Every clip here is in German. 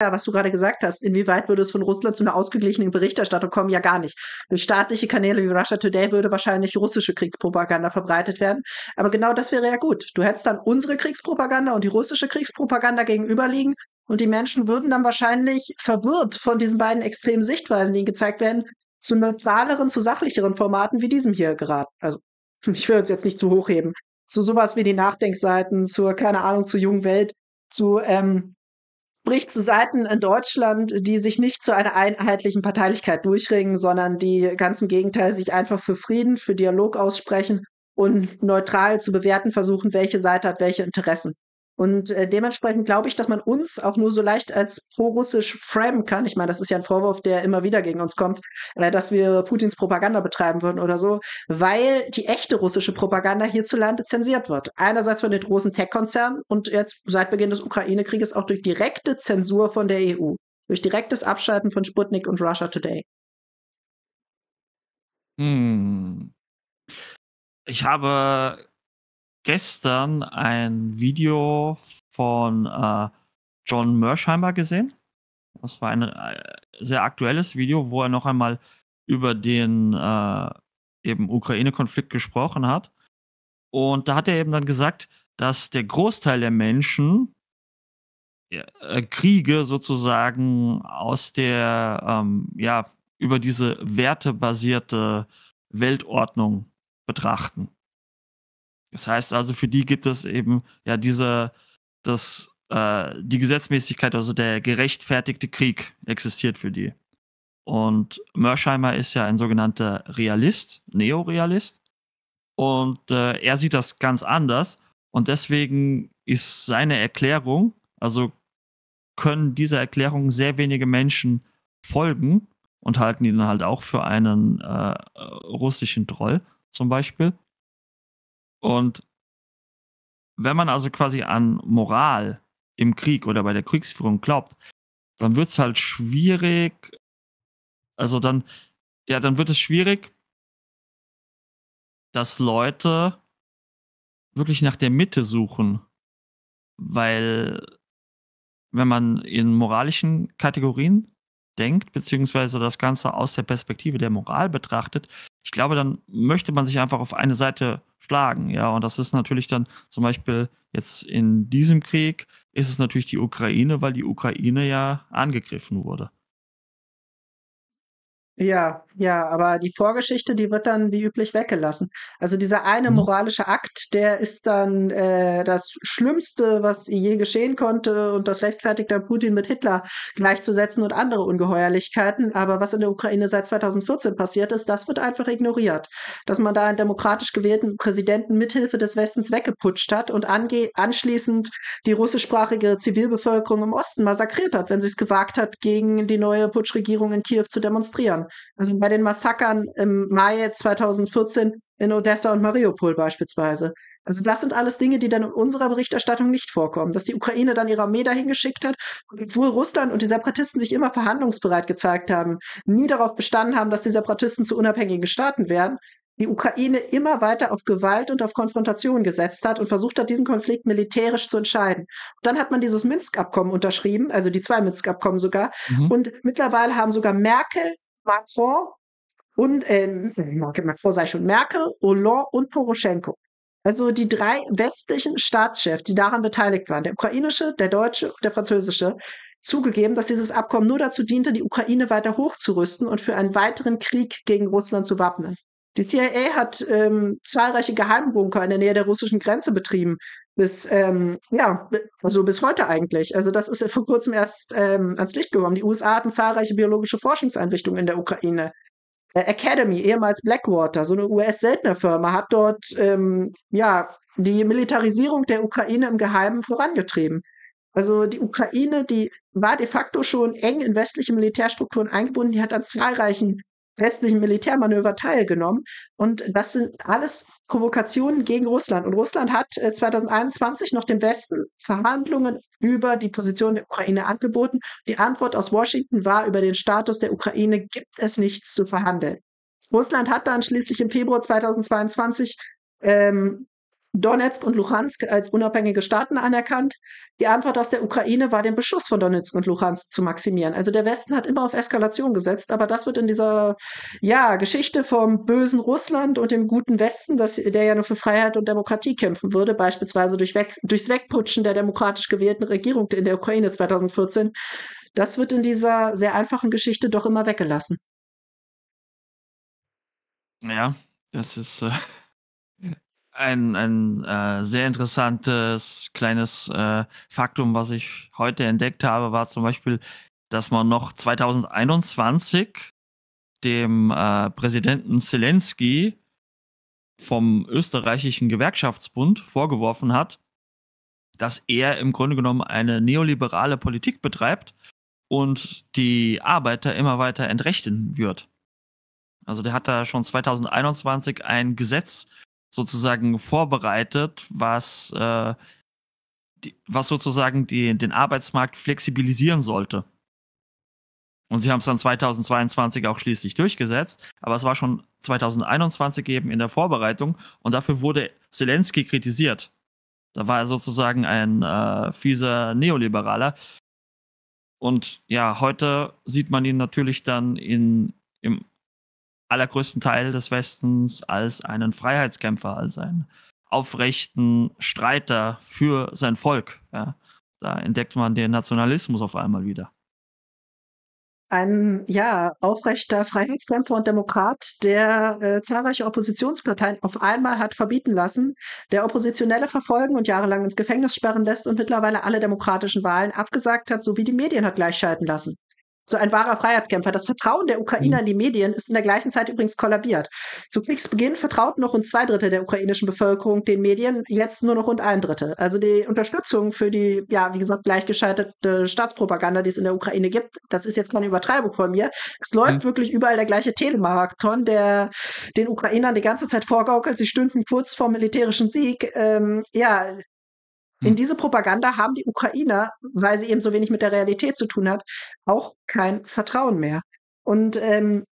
Ja, was du gerade gesagt hast, inwieweit würde es von Russland zu einer ausgeglichenen Berichterstattung kommen? Ja, gar nicht. Durch staatliche Kanäle wie Russia Today würde wahrscheinlich russische Kriegspropaganda verbreitet werden. Aber genau das wäre ja gut. Du hättest dann unsere Kriegspropaganda und die russische Kriegspropaganda gegenüberliegen. Und die Menschen würden dann wahrscheinlich verwirrt von diesen beiden extremen Sichtweisen, die ihnen gezeigt werden, zu neutraleren, zu sachlicheren Formaten wie diesem hier geraten. Also, ich will uns jetzt nicht zu hochheben. Zu sowas wie die Nachdenkseiten, zur, keine Ahnung, zur jungen Welt, zu ähm, spricht zu Seiten in Deutschland, die sich nicht zu einer einheitlichen Parteilichkeit durchringen, sondern die ganz im Gegenteil sich einfach für Frieden, für Dialog aussprechen und neutral zu bewerten versuchen, welche Seite hat welche Interessen. Und äh, dementsprechend glaube ich, dass man uns auch nur so leicht als pro-russisch framen kann. Ich meine, das ist ja ein Vorwurf, der immer wieder gegen uns kommt, äh, dass wir Putins Propaganda betreiben würden oder so, weil die echte russische Propaganda hierzulande zensiert wird. Einerseits von den großen Tech-Konzernen und jetzt seit Beginn des Ukraine-Krieges auch durch direkte Zensur von der EU, durch direktes Abschalten von Sputnik und Russia Today. Hm. Ich habe gestern ein Video von äh, John Mersheimer gesehen. Das war ein äh, sehr aktuelles Video, wo er noch einmal über den äh, eben Ukraine-Konflikt gesprochen hat. Und da hat er eben dann gesagt, dass der Großteil der Menschen äh, Kriege sozusagen aus der, ähm, ja, über diese wertebasierte Weltordnung betrachten. Das heißt also, für die gibt es eben ja diese, das, äh, die Gesetzmäßigkeit, also der gerechtfertigte Krieg existiert für die. Und Mörsheimer ist ja ein sogenannter Realist, Neorealist. Und äh, er sieht das ganz anders. Und deswegen ist seine Erklärung, also können dieser Erklärung sehr wenige Menschen folgen und halten ihn halt auch für einen äh, russischen Troll zum Beispiel. Und wenn man also quasi an Moral im Krieg oder bei der Kriegsführung glaubt, dann wird es halt schwierig. Also dann, ja, dann wird es schwierig, dass Leute wirklich nach der Mitte suchen. Weil wenn man in moralischen Kategorien denkt, beziehungsweise das Ganze aus der Perspektive der Moral betrachtet, ich glaube, dann möchte man sich einfach auf eine Seite schlagen, ja. Und das ist natürlich dann zum Beispiel jetzt in diesem Krieg ist es natürlich die Ukraine, weil die Ukraine ja angegriffen wurde. Ja, ja, aber die Vorgeschichte, die wird dann wie üblich weggelassen. Also dieser eine mhm. moralische Akt, der ist dann äh, das Schlimmste, was je geschehen konnte und das rechtfertigt dann Putin mit Hitler gleichzusetzen und andere Ungeheuerlichkeiten. Aber was in der Ukraine seit 2014 passiert ist, das wird einfach ignoriert. Dass man da einen demokratisch gewählten Präsidenten mithilfe des Westens weggeputscht hat und ange anschließend die russischsprachige Zivilbevölkerung im Osten massakriert hat, wenn sie es gewagt hat, gegen die neue Putschregierung in Kiew zu demonstrieren. Also bei den Massakern im Mai 2014 in Odessa und Mariupol beispielsweise. Also das sind alles Dinge, die dann in unserer Berichterstattung nicht vorkommen. Dass die Ukraine dann ihre Armee dahin geschickt hat, obwohl Russland und die Separatisten sich immer verhandlungsbereit gezeigt haben, nie darauf bestanden haben, dass die Separatisten zu unabhängigen Staaten werden, die Ukraine immer weiter auf Gewalt und auf Konfrontation gesetzt hat und versucht hat, diesen Konflikt militärisch zu entscheiden. Und dann hat man dieses Minsk-Abkommen unterschrieben, also die zwei Minsk-Abkommen sogar. Mhm. Und mittlerweile haben sogar Merkel Macron und äh, Macron sei schon Merkel, Hollande und Poroschenko. Also die drei westlichen Staatschefs, die daran beteiligt waren, der ukrainische, der deutsche und der französische, zugegeben, dass dieses Abkommen nur dazu diente, die Ukraine weiter hochzurüsten und für einen weiteren Krieg gegen Russland zu wappnen. Die CIA hat ähm, zahlreiche Geheimbunker in der Nähe der russischen Grenze betrieben, bis, ähm, ja, also bis heute eigentlich. Also das ist ja vor kurzem erst ähm, ans Licht gekommen. Die USA hatten zahlreiche biologische Forschungseinrichtungen in der Ukraine. Äh, Academy, ehemals Blackwater, so eine us Firma hat dort ähm, ja, die Militarisierung der Ukraine im Geheimen vorangetrieben. Also die Ukraine, die war de facto schon eng in westliche Militärstrukturen eingebunden, die hat an zahlreichen westlichen Militärmanöver teilgenommen. Und das sind alles Provokationen gegen Russland. Und Russland hat 2021 äh, noch dem Westen Verhandlungen über die Position der Ukraine angeboten. Die Antwort aus Washington war, über den Status der Ukraine gibt es nichts zu verhandeln. Russland hat dann schließlich im Februar 2022 ähm, Donetsk und Luhansk als unabhängige Staaten anerkannt. Die Antwort aus der Ukraine war, den Beschuss von Donetsk und Luhansk zu maximieren. Also der Westen hat immer auf Eskalation gesetzt, aber das wird in dieser ja, Geschichte vom bösen Russland und dem guten Westen, das, der ja nur für Freiheit und Demokratie kämpfen würde, beispielsweise durch Weg, durchs Wegputschen der demokratisch gewählten Regierung in der Ukraine 2014, das wird in dieser sehr einfachen Geschichte doch immer weggelassen. Ja, das ist. Äh ein, ein äh, sehr interessantes kleines äh, Faktum, was ich heute entdeckt habe, war zum Beispiel, dass man noch 2021 dem äh, Präsidenten Zelensky vom österreichischen Gewerkschaftsbund vorgeworfen hat, dass er im Grunde genommen eine neoliberale Politik betreibt und die Arbeiter immer weiter entrechten wird. Also der hat da schon 2021 ein Gesetz sozusagen vorbereitet, was, äh, die, was sozusagen die, den Arbeitsmarkt flexibilisieren sollte. Und sie haben es dann 2022 auch schließlich durchgesetzt, aber es war schon 2021 eben in der Vorbereitung und dafür wurde Zelensky kritisiert. Da war er sozusagen ein äh, fieser Neoliberaler. Und ja, heute sieht man ihn natürlich dann in, im allergrößten Teil des Westens als einen Freiheitskämpfer, als einen aufrechten Streiter für sein Volk. Ja. Da entdeckt man den Nationalismus auf einmal wieder. Ein ja, aufrechter Freiheitskämpfer und Demokrat, der äh, zahlreiche Oppositionsparteien auf einmal hat verbieten lassen, der Oppositionelle verfolgen und jahrelang ins Gefängnis sperren lässt und mittlerweile alle demokratischen Wahlen abgesagt hat, sowie die Medien hat gleichschalten lassen so ein wahrer Freiheitskämpfer. Das Vertrauen der Ukrainer mhm. in die Medien ist in der gleichen Zeit übrigens kollabiert. Zu Kriegsbeginn vertrauten noch rund zwei Drittel der ukrainischen Bevölkerung den Medien, jetzt nur noch rund ein Drittel. Also die Unterstützung für die, ja, wie gesagt, gleichgeschaltete Staatspropaganda, die es in der Ukraine gibt, das ist jetzt keine Übertreibung von mir. Es läuft mhm. wirklich überall der gleiche Telemarathon, der den Ukrainern die ganze Zeit vorgaukelt, sie stünden kurz vor militärischen Sieg. Ähm, ja, in hm. diese Propaganda haben die Ukrainer, weil sie eben so wenig mit der Realität zu tun hat, auch kein Vertrauen mehr. Und ähm,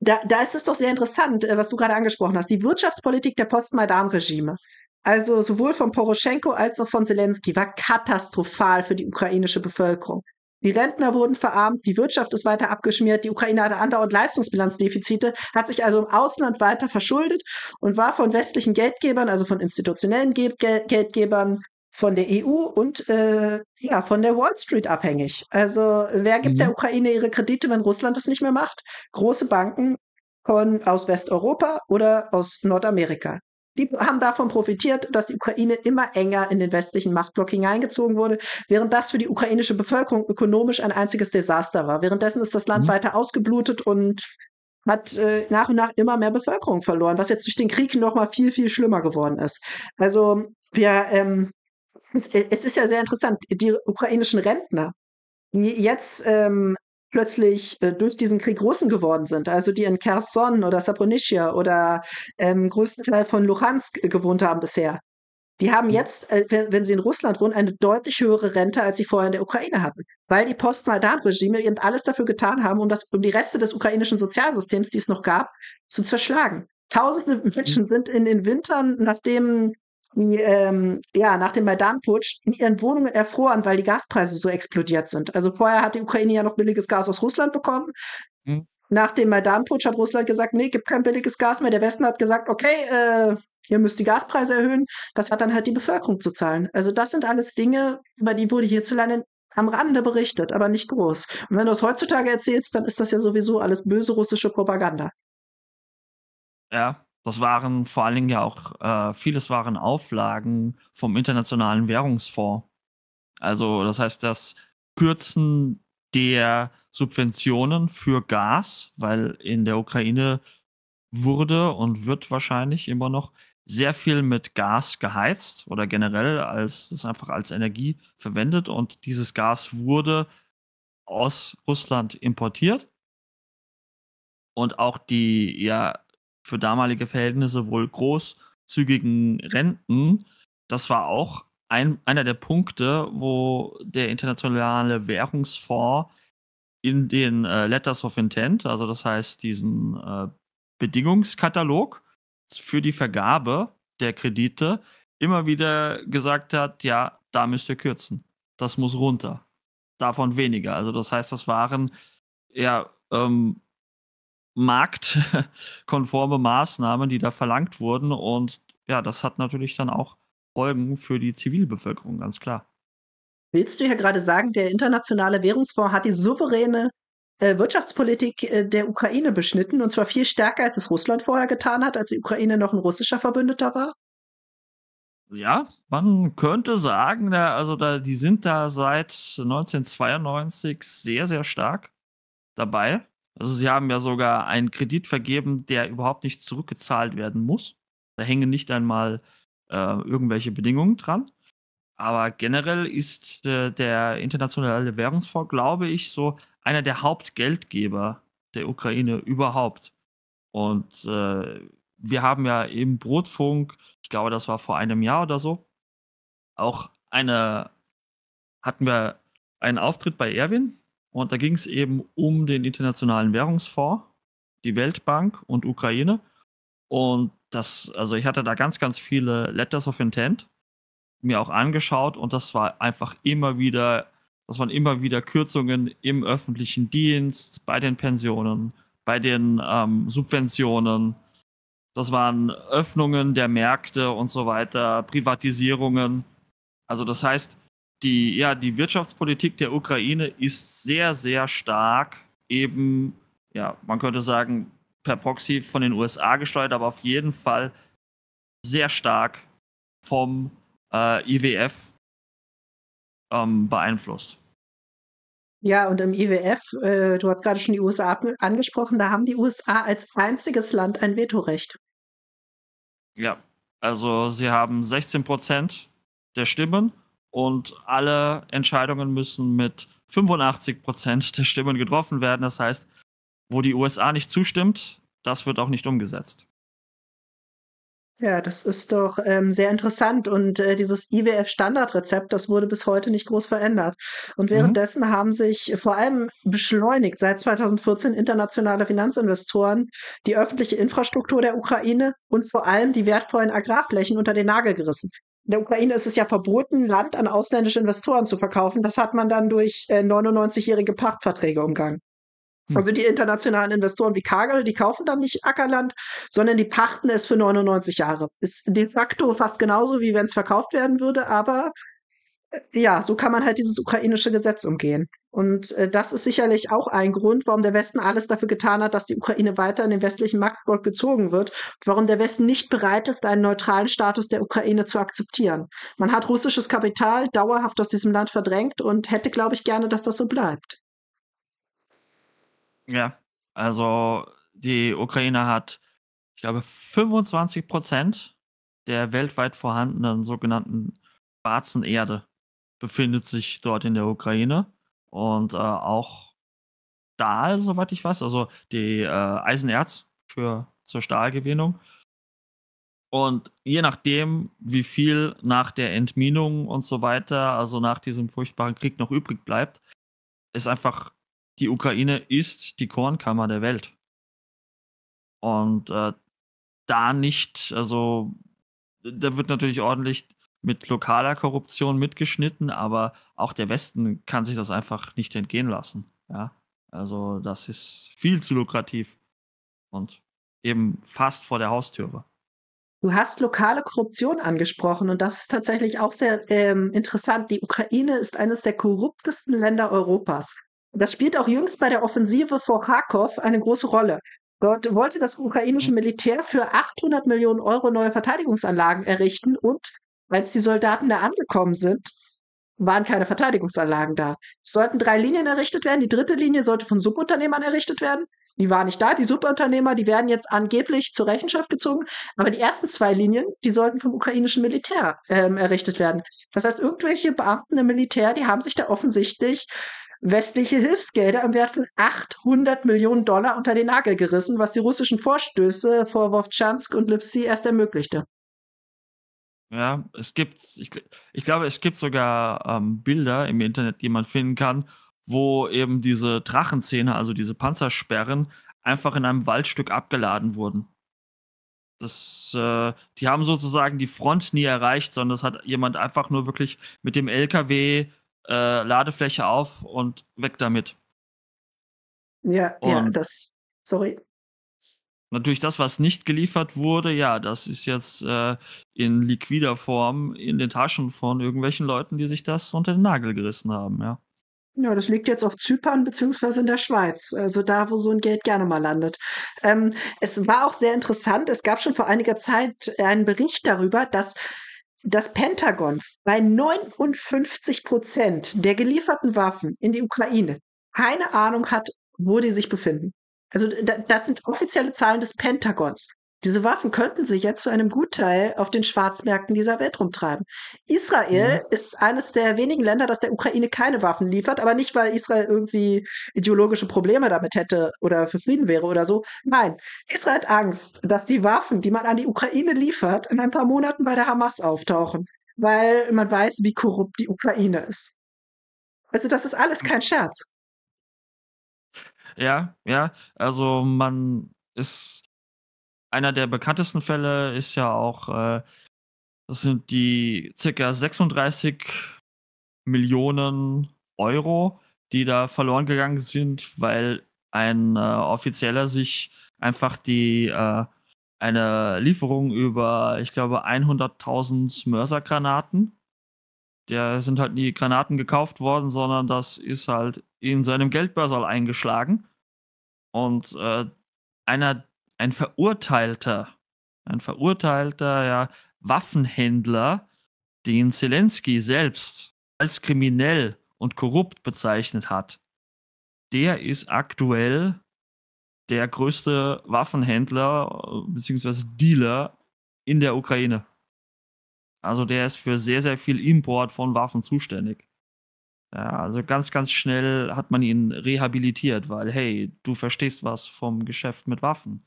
da, da ist es doch sehr interessant, äh, was du gerade angesprochen hast, die Wirtschaftspolitik der Post-Maidan-Regime. Also sowohl von Poroschenko als auch von Zelensky war katastrophal für die ukrainische Bevölkerung. Die Rentner wurden verarmt, die Wirtschaft ist weiter abgeschmiert, die Ukraine hatte andauernd Leistungsbilanzdefizite, hat sich also im Ausland weiter verschuldet und war von westlichen Geldgebern, also von institutionellen Ge Geldgebern, von der EU und äh, ja, von der Wall Street abhängig. Also wer gibt mhm. der Ukraine ihre Kredite, wenn Russland es nicht mehr macht? Große Banken von, aus Westeuropa oder aus Nordamerika. Die haben davon profitiert, dass die Ukraine immer enger in den westlichen Machtblock hineingezogen wurde, während das für die ukrainische Bevölkerung ökonomisch ein einziges Desaster war. Währenddessen ist das Land mhm. weiter ausgeblutet und hat äh, nach und nach immer mehr Bevölkerung verloren, was jetzt durch den Krieg noch mal viel, viel schlimmer geworden ist. Also wir ähm, es, äh, es ist ja sehr interessant, die ukrainischen Rentner, die jetzt ähm, plötzlich äh, durch diesen Krieg Russen geworden sind, also die in Kherson oder Sapronischia oder ähm, größten Teil von Luhansk äh, gewohnt haben bisher. Die haben mhm. jetzt, äh, wenn sie in Russland wohnen, eine deutlich höhere Rente, als sie vorher in der Ukraine hatten, weil die Postmaidan-Regime eben alles dafür getan haben, um, das, um die Reste des ukrainischen Sozialsystems, die es noch gab, zu zerschlagen. Tausende Menschen mhm. sind in den Wintern, nachdem die ähm, ja nach dem Maidan-Putsch in ihren Wohnungen erfroren, weil die Gaspreise so explodiert sind. Also vorher hat die Ukraine ja noch billiges Gas aus Russland bekommen. Mhm. Nach dem Maidan-Putsch hat Russland gesagt, nee, gibt kein billiges Gas mehr. Der Westen hat gesagt, okay, äh, ihr müsst die Gaspreise erhöhen. Das hat dann halt die Bevölkerung zu zahlen. Also das sind alles Dinge, über die wurde hierzulande am Rande berichtet, aber nicht groß. Und wenn du es heutzutage erzählst, dann ist das ja sowieso alles böse russische Propaganda. Ja, das waren vor allen Dingen ja auch, äh, vieles waren Auflagen vom Internationalen Währungsfonds. Also das heißt, das Kürzen der Subventionen für Gas, weil in der Ukraine wurde und wird wahrscheinlich immer noch sehr viel mit Gas geheizt oder generell als das einfach als Energie verwendet und dieses Gas wurde aus Russland importiert und auch die ja für damalige Verhältnisse wohl großzügigen Renten. Das war auch ein, einer der Punkte, wo der internationale Währungsfonds in den äh, Letters of Intent, also das heißt diesen äh, Bedingungskatalog für die Vergabe der Kredite, immer wieder gesagt hat, ja, da müsst ihr kürzen, das muss runter, davon weniger. Also das heißt, das waren ja ähm, marktkonforme Maßnahmen, die da verlangt wurden. Und ja, das hat natürlich dann auch Folgen für die Zivilbevölkerung, ganz klar. Willst du ja gerade sagen, der Internationale Währungsfonds hat die souveräne äh, Wirtschaftspolitik äh, der Ukraine beschnitten und zwar viel stärker, als es Russland vorher getan hat, als die Ukraine noch ein russischer Verbündeter war? Ja, man könnte sagen, da, also da, die sind da seit 1992 sehr, sehr stark dabei. Also sie haben ja sogar einen Kredit vergeben, der überhaupt nicht zurückgezahlt werden muss. Da hängen nicht einmal äh, irgendwelche Bedingungen dran. Aber generell ist äh, der internationale Währungsfonds, glaube ich, so einer der Hauptgeldgeber der Ukraine überhaupt. Und äh, wir haben ja im Brotfunk, ich glaube, das war vor einem Jahr oder so, auch eine, hatten wir einen Auftritt bei Erwin, und da ging es eben um den Internationalen Währungsfonds, die Weltbank und Ukraine. Und das, also ich hatte da ganz, ganz viele Letters of Intent mir auch angeschaut und das war einfach immer wieder, das waren immer wieder Kürzungen im öffentlichen Dienst, bei den Pensionen, bei den ähm, Subventionen. Das waren Öffnungen der Märkte und so weiter, Privatisierungen. Also das heißt, die, ja, die Wirtschaftspolitik der Ukraine ist sehr, sehr stark eben, ja, man könnte sagen, per Proxy von den USA gesteuert, aber auf jeden Fall sehr stark vom äh, IWF ähm, beeinflusst. Ja, und im IWF, äh, du hast gerade schon die USA angesprochen, da haben die USA als einziges Land ein Vetorecht. Ja, also sie haben 16 Prozent der Stimmen und alle Entscheidungen müssen mit 85 Prozent der Stimmen getroffen werden. Das heißt, wo die USA nicht zustimmt, das wird auch nicht umgesetzt. Ja, das ist doch ähm, sehr interessant. Und äh, dieses IWF-Standardrezept, das wurde bis heute nicht groß verändert. Und mhm. währenddessen mhm. haben sich vor allem beschleunigt seit 2014 internationale Finanzinvestoren die öffentliche Infrastruktur der Ukraine und vor allem die wertvollen Agrarflächen unter den Nagel gerissen in der Ukraine ist es ja verboten, Land an ausländische Investoren zu verkaufen. Das hat man dann durch äh, 99-jährige Pachtverträge umgangen. Hm. Also die internationalen Investoren wie Kagel, die kaufen dann nicht Ackerland, sondern die pachten es für 99 Jahre. Ist de facto fast genauso, wie wenn es verkauft werden würde, aber ja, so kann man halt dieses ukrainische Gesetz umgehen. Und äh, das ist sicherlich auch ein Grund, warum der Westen alles dafür getan hat, dass die Ukraine weiter in den westlichen Marktblock gezogen wird warum der Westen nicht bereit ist, einen neutralen Status der Ukraine zu akzeptieren. Man hat russisches Kapital dauerhaft aus diesem Land verdrängt und hätte, glaube ich, gerne, dass das so bleibt. Ja, also die Ukraine hat, ich glaube, 25 Prozent der weltweit vorhandenen sogenannten schwarzen Erde befindet sich dort in der Ukraine und äh, auch Stahl, soweit ich weiß, also die äh, Eisenerz für, zur Stahlgewinnung. Und je nachdem, wie viel nach der Entminung und so weiter, also nach diesem furchtbaren Krieg noch übrig bleibt, ist einfach, die Ukraine ist die Kornkammer der Welt. Und äh, da nicht, also da wird natürlich ordentlich mit lokaler Korruption mitgeschnitten, aber auch der Westen kann sich das einfach nicht entgehen lassen. Ja? Also das ist viel zu lukrativ und eben fast vor der Haustüre. Du hast lokale Korruption angesprochen und das ist tatsächlich auch sehr ähm, interessant. Die Ukraine ist eines der korruptesten Länder Europas. Das spielt auch jüngst bei der Offensive vor Kharkov eine große Rolle. Dort wollte das ukrainische mhm. Militär für 800 Millionen Euro neue Verteidigungsanlagen errichten und als die Soldaten da angekommen sind, waren keine Verteidigungsanlagen da. Es sollten drei Linien errichtet werden. Die dritte Linie sollte von Subunternehmern errichtet werden. Die waren nicht da. Die Subunternehmer, die werden jetzt angeblich zur Rechenschaft gezogen. Aber die ersten zwei Linien, die sollten vom ukrainischen Militär ähm, errichtet werden. Das heißt, irgendwelche Beamten im Militär, die haben sich da offensichtlich westliche Hilfsgelder im Wert von 800 Millionen Dollar unter den Nagel gerissen, was die russischen Vorstöße vor Wowtschansk und Lipsi erst ermöglichte. Ja, es gibt, ich, ich glaube, es gibt sogar ähm, Bilder im Internet, die man finden kann, wo eben diese Drachenzähne, also diese Panzersperren, einfach in einem Waldstück abgeladen wurden. Das, äh, die haben sozusagen die Front nie erreicht, sondern das hat jemand einfach nur wirklich mit dem LKW äh, Ladefläche auf und weg damit. Ja, und ja, das, sorry, Natürlich das, was nicht geliefert wurde, ja, das ist jetzt äh, in liquider Form in den Taschen von irgendwelchen Leuten, die sich das unter den Nagel gerissen haben, ja. Ja, das liegt jetzt auf Zypern beziehungsweise in der Schweiz, also da, wo so ein Geld gerne mal landet. Ähm, es war auch sehr interessant, es gab schon vor einiger Zeit einen Bericht darüber, dass das Pentagon bei 59 Prozent der gelieferten Waffen in die Ukraine keine Ahnung hat, wo die sich befinden. Also das sind offizielle Zahlen des Pentagons. Diese Waffen könnten sich jetzt zu einem Gutteil auf den Schwarzmärkten dieser Welt rumtreiben. Israel mhm. ist eines der wenigen Länder, das der Ukraine keine Waffen liefert, aber nicht, weil Israel irgendwie ideologische Probleme damit hätte oder für Frieden wäre oder so. Nein, Israel hat Angst, dass die Waffen, die man an die Ukraine liefert, in ein paar Monaten bei der Hamas auftauchen, weil man weiß, wie korrupt die Ukraine ist. Also das ist alles kein Scherz. Ja, ja. Also man ist einer der bekanntesten Fälle ist ja auch, äh, das sind die ca. 36 Millionen Euro, die da verloren gegangen sind, weil ein äh, Offizieller sich einfach die äh, eine Lieferung über, ich glaube, 100.000 Mörsergranaten. Der sind halt nie Granaten gekauft worden, sondern das ist halt in seinem Geldbörserl eingeschlagen. Und äh, einer, ein Verurteilter, ein verurteilter ja, Waffenhändler, den Zelensky selbst als kriminell und korrupt bezeichnet hat, der ist aktuell der größte Waffenhändler äh, bzw. Dealer in der Ukraine. Also der ist für sehr, sehr viel Import von Waffen zuständig. Ja, also ganz, ganz schnell hat man ihn rehabilitiert, weil, hey, du verstehst was vom Geschäft mit Waffen.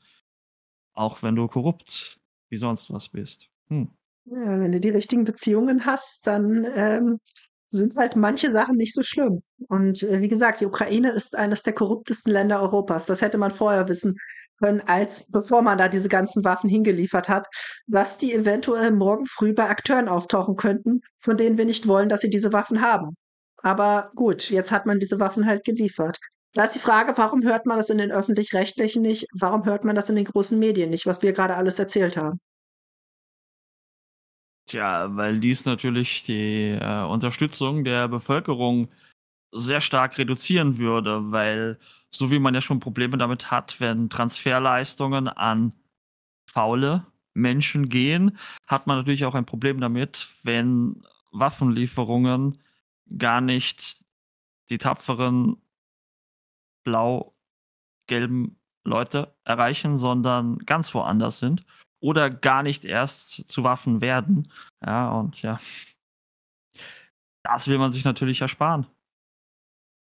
Auch wenn du korrupt wie sonst was bist. Hm. Ja, wenn du die richtigen Beziehungen hast, dann ähm, sind halt manche Sachen nicht so schlimm. Und äh, wie gesagt, die Ukraine ist eines der korruptesten Länder Europas. Das hätte man vorher wissen können, als bevor man da diese ganzen Waffen hingeliefert hat, was die eventuell morgen früh bei Akteuren auftauchen könnten, von denen wir nicht wollen, dass sie diese Waffen haben. Aber gut, jetzt hat man diese Waffen halt geliefert. Da ist die Frage, warum hört man das in den öffentlich-rechtlichen nicht? Warum hört man das in den großen Medien nicht, was wir gerade alles erzählt haben? Tja, weil dies natürlich die äh, Unterstützung der Bevölkerung sehr stark reduzieren würde, weil so wie man ja schon Probleme damit hat, wenn Transferleistungen an faule Menschen gehen, hat man natürlich auch ein Problem damit, wenn Waffenlieferungen gar nicht die tapferen blau-gelben Leute erreichen, sondern ganz woanders sind oder gar nicht erst zu Waffen werden. Ja, und ja, das will man sich natürlich ersparen.